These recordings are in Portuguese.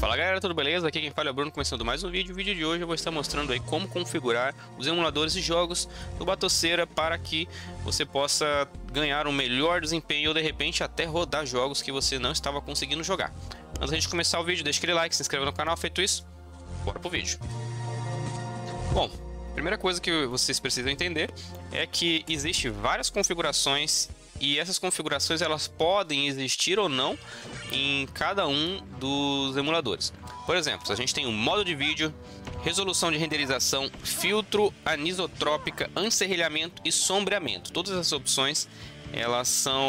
Fala galera, tudo beleza? Aqui quem fala é o Bruno, começando mais um vídeo. O vídeo de hoje eu vou estar mostrando aí como configurar os emuladores e jogos do Batoceira para que você possa ganhar um melhor desempenho ou de repente até rodar jogos que você não estava conseguindo jogar. Antes de gente começar o vídeo, deixa aquele like, se inscreva no canal, feito isso, bora pro vídeo. Bom, primeira coisa que vocês precisam entender é que existe várias configurações e essas configurações elas podem existir ou não em cada um dos emuladores. Por exemplo, a gente tem o modo de vídeo, resolução de renderização, filtro, anisotrópica, anserrilhamento e sombreamento. Todas essas opções elas são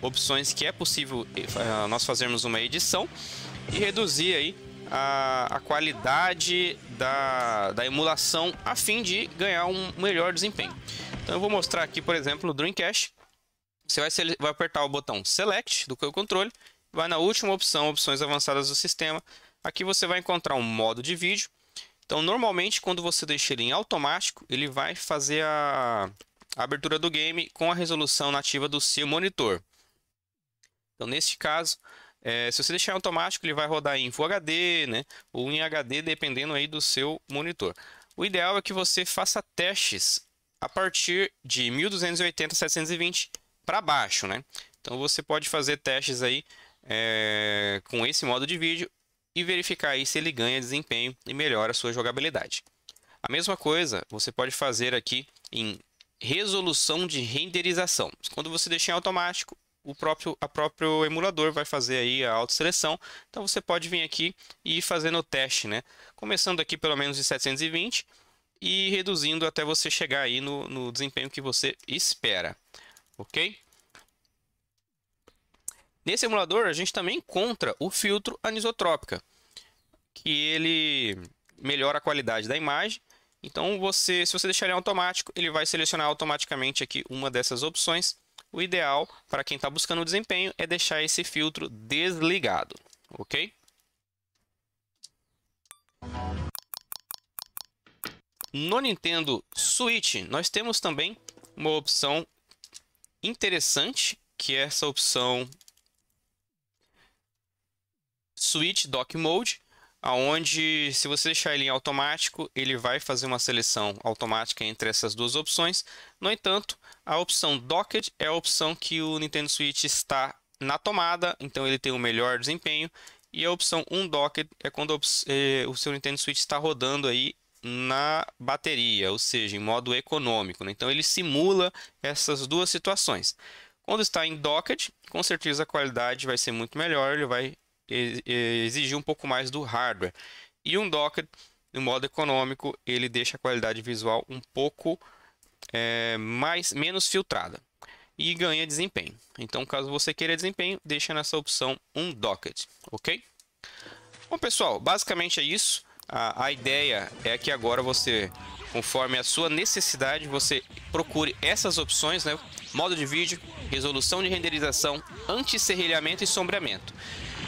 opções que é possível eh, nós fazermos uma edição e reduzir aí a, a qualidade da, da emulação a fim de ganhar um melhor desempenho. Então eu vou mostrar aqui, por exemplo, no Dreamcast você vai, vai apertar o botão Select do controle, vai na última opção, opções avançadas do sistema. Aqui você vai encontrar um modo de vídeo. Então, normalmente, quando você deixa ele em automático, ele vai fazer a, a abertura do game com a resolução nativa do seu monitor. Então, neste caso, é, se você deixar em automático, ele vai rodar em Full HD, né? Ou em HD, dependendo aí do seu monitor. O ideal é que você faça testes a partir de 1280 720 para baixo, né? Então você pode fazer testes aí é, com esse modo de vídeo e verificar aí se ele ganha desempenho e melhora a sua jogabilidade. A mesma coisa você pode fazer aqui em resolução de renderização. Quando você deixar em automático, o próprio, a próprio emulador vai fazer aí a autoseleção. Então você pode vir aqui e ir fazendo o teste, né? Começando aqui pelo menos em 720 e reduzindo até você chegar aí no, no desempenho que você espera ok? Nesse emulador, a gente também encontra o filtro anisotrópica, que ele melhora a qualidade da imagem. Então, você, se você deixar ele automático, ele vai selecionar automaticamente aqui uma dessas opções. O ideal, para quem está buscando o desempenho, é deixar esse filtro desligado, ok? No Nintendo Switch, nós temos também uma opção interessante, que essa opção Switch Dock Mode, aonde se você deixar ele em automático, ele vai fazer uma seleção automática entre essas duas opções. No entanto, a opção Docked é a opção que o Nintendo Switch está na tomada, então ele tem o um melhor desempenho. E a opção Undocked é quando eh, o seu Nintendo Switch está rodando aí na bateria, ou seja, em modo econômico. Né? Então ele simula essas duas situações. Quando está em docked, com certeza a qualidade vai ser muito melhor, ele vai exigir um pouco mais do hardware. E um docked, no modo econômico, ele deixa a qualidade visual um pouco é, mais menos filtrada e ganha desempenho. Então, caso você queira desempenho, deixa nessa opção um docket, ok? Bom, pessoal, basicamente é isso. A, a ideia é que agora você, conforme a sua necessidade, você procure essas opções, né? Modo de vídeo, resolução de renderização, anti-serrilhamento e sombreamento.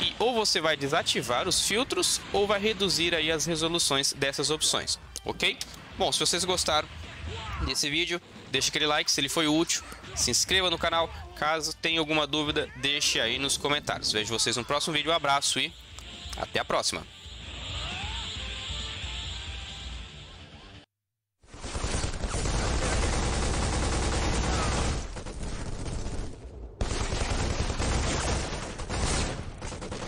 E ou você vai desativar os filtros ou vai reduzir aí as resoluções dessas opções, ok? Bom, se vocês gostaram desse vídeo, deixe aquele like se ele foi útil, se inscreva no canal, caso tenha alguma dúvida, deixe aí nos comentários. Vejo vocês no próximo vídeo, um abraço e até a próxima!